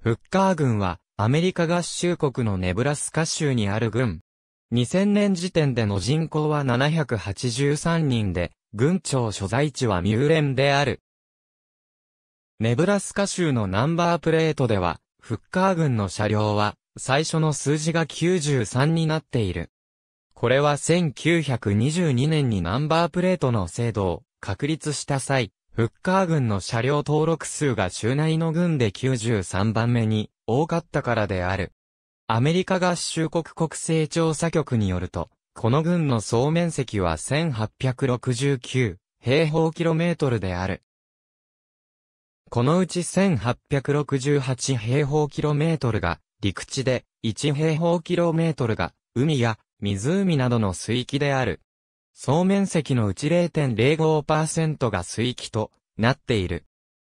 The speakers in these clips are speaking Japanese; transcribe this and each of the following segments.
フッカー軍は、アメリカ合衆国のネブラスカ州にある軍。2000年時点での人口は783人で、軍庁所在地はミューレンである。ネブラスカ州のナンバープレートでは、フッカー軍の車両は、最初の数字が93になっている。これは1922年にナンバープレートの制度を確立した際、フッカー軍の車両登録数が州内の軍で93番目に多かったからである。アメリカ合衆国国勢調査局によると、この軍の総面積は1869平方キロメートルである。このうち1868平方キロメートルが陸地で、1平方キロメートルが海や湖などの水域である。総面積のうち0.05%が水域となっている。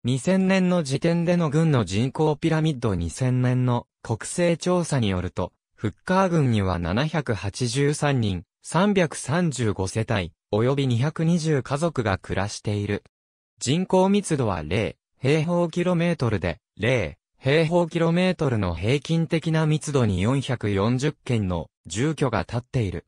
2000年の時点での軍の人口ピラミッド2000年の国勢調査によると、フッカー軍には783人、335世帯、及び220家族が暮らしている。人口密度は0平方キロメートルで0平方キロメートルの平均的な密度に440件の住居が建っている。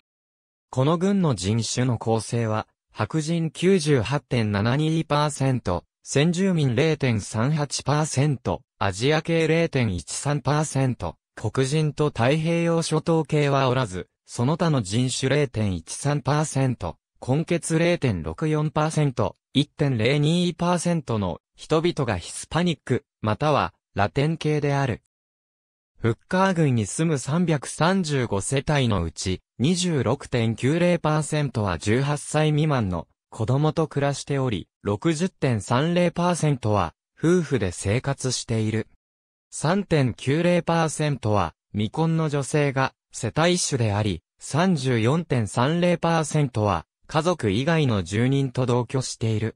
この軍の人種の構成は、白人98.72%、先住民0.38%、アジア系0.13%、黒人と太平洋諸島系はおらず、その他の人種0.13%、根血0.64%、1 0 2の人々がヒスパニック、またはラテン系である。フッカー郡に住む335世帯のうち、26.90%は18歳未満の子供と暮らしており、60.30%は夫婦で生活している。3.90%は未婚の女性が世帯主であり、34.30%は家族以外の住人と同居している。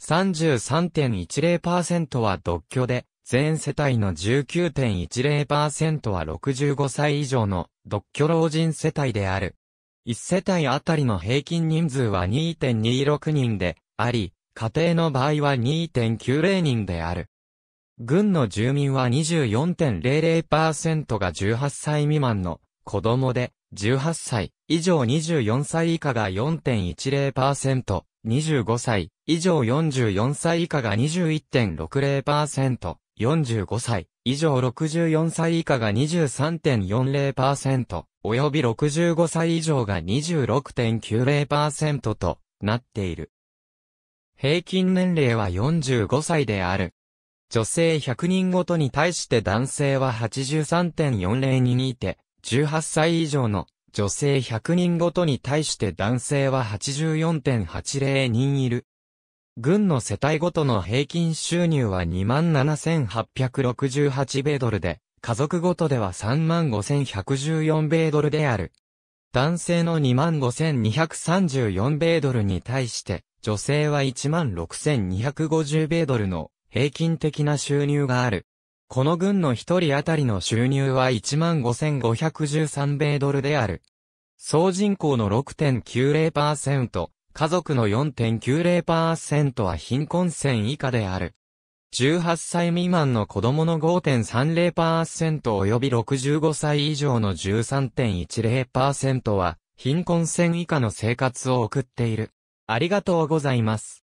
33.10%は独居で、全世帯の19.10%は65歳以上の独居老人世帯である。1世帯あたりの平均人数は2.26人であり、家庭の場合は2.90人である。軍の住民は24.00%が18歳未満の子供で、18歳以上24歳以下が4.10%、25歳以上44歳以下が21.60%、45歳以上64歳以下が23.40%、及び65歳以上が26.90%となっている。平均年齢は45歳である。女性100人ごとに対して男性は83.40に似て、18歳以上の女性100人ごとに対して男性は84.80人いる。軍の世帯ごとの平均収入は27,868米ドルで、家族ごとでは35,114米ドルである。男性の25,234米ドルに対して、女性は16,250米ドルの平均的な収入がある。この軍の一人当たりの収入は15,513米ドルである。総人口の6.90%、家族の4.90%は貧困線以下である。18歳未満の子供の5.30%及び65歳以上の13.10%は貧困線以下の生活を送っている。ありがとうございます。